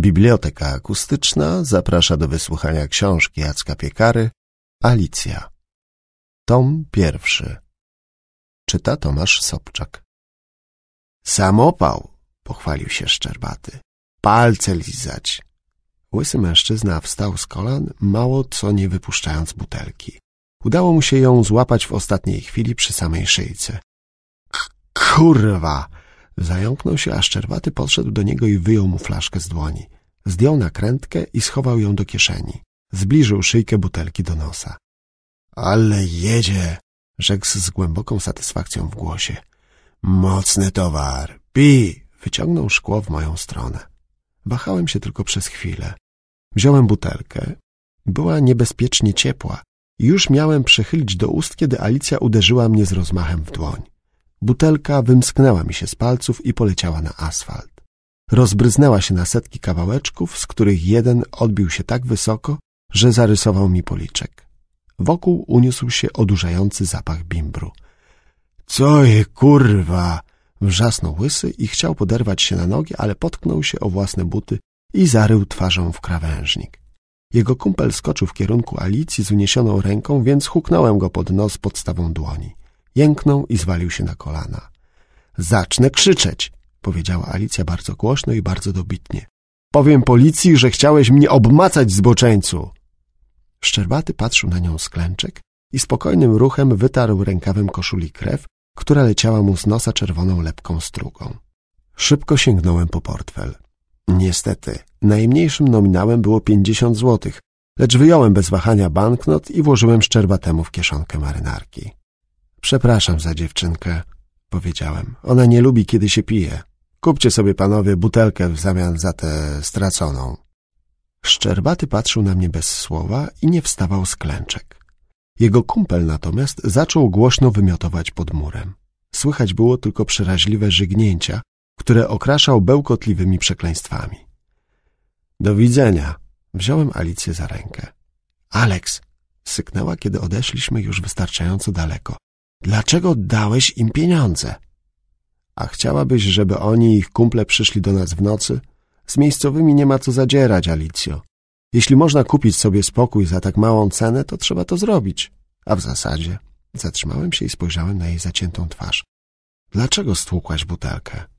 Biblioteka akustyczna zaprasza do wysłuchania książki Jacka Piekary Alicja. Tom pierwszy. Czyta Tomasz Sobczak. Samopał, pochwalił się Szczerbaty. Palce lizać. Łysy mężczyzna wstał z kolan, mało co nie wypuszczając butelki. Udało mu się ją złapać w ostatniej chwili przy samej szyjce. K kurwa! Zająknął się, a szczerbaty podszedł do niego i wyjął mu flaszkę z dłoni. Zdjął nakrętkę i schował ją do kieszeni. Zbliżył szyjkę butelki do nosa. — Ale jedzie! — rzekł z głęboką satysfakcją w głosie. — Mocny towar! Pi! — wyciągnął szkło w moją stronę. Wahałem się tylko przez chwilę. Wziąłem butelkę. Była niebezpiecznie ciepła. Już miałem przychylić do ust, kiedy Alicja uderzyła mnie z rozmachem w dłoń. Butelka wymsknęła mi się z palców i poleciała na asfalt. Rozbryznęła się na setki kawałeczków, z których jeden odbił się tak wysoko, że zarysował mi policzek. Wokół uniósł się odurzający zapach bimbru. — Co je kurwa! — wrzasnął łysy i chciał poderwać się na nogi, ale potknął się o własne buty i zarył twarzą w krawężnik. Jego kumpel skoczył w kierunku Alicji z uniesioną ręką, więc huknąłem go pod nos podstawą dłoni. Jęknął i zwalił się na kolana. Zacznę krzyczeć, powiedziała Alicja bardzo głośno i bardzo dobitnie. Powiem policji, że chciałeś mnie obmacać, zboczeńcu. Szczerbaty patrzył na nią z klęczek i spokojnym ruchem wytarł rękawem koszuli krew, która leciała mu z nosa czerwoną lepką strugą. Szybko sięgnąłem po portfel. Niestety, najmniejszym nominałem było pięćdziesiąt złotych, lecz wyjąłem bez wahania banknot i włożyłem szczerbatemu w kieszonkę marynarki. Przepraszam za dziewczynkę, powiedziałem. Ona nie lubi, kiedy się pije. Kupcie sobie, panowie, butelkę w zamian za tę straconą. Szczerbaty patrzył na mnie bez słowa i nie wstawał z klęczek. Jego kumpel natomiast zaczął głośno wymiotować pod murem. Słychać było tylko przeraźliwe żygnięcia, które okraszał bełkotliwymi przekleństwami. Do widzenia. Wziąłem Alicję za rękę. Aleks! Syknęła, kiedy odeszliśmy już wystarczająco daleko. Dlaczego dałeś im pieniądze? A chciałabyś, żeby oni i ich kumple przyszli do nas w nocy? Z miejscowymi nie ma co zadzierać, Alicjo. Jeśli można kupić sobie spokój za tak małą cenę, to trzeba to zrobić. A w zasadzie zatrzymałem się i spojrzałem na jej zaciętą twarz. Dlaczego stłukłaś butelkę?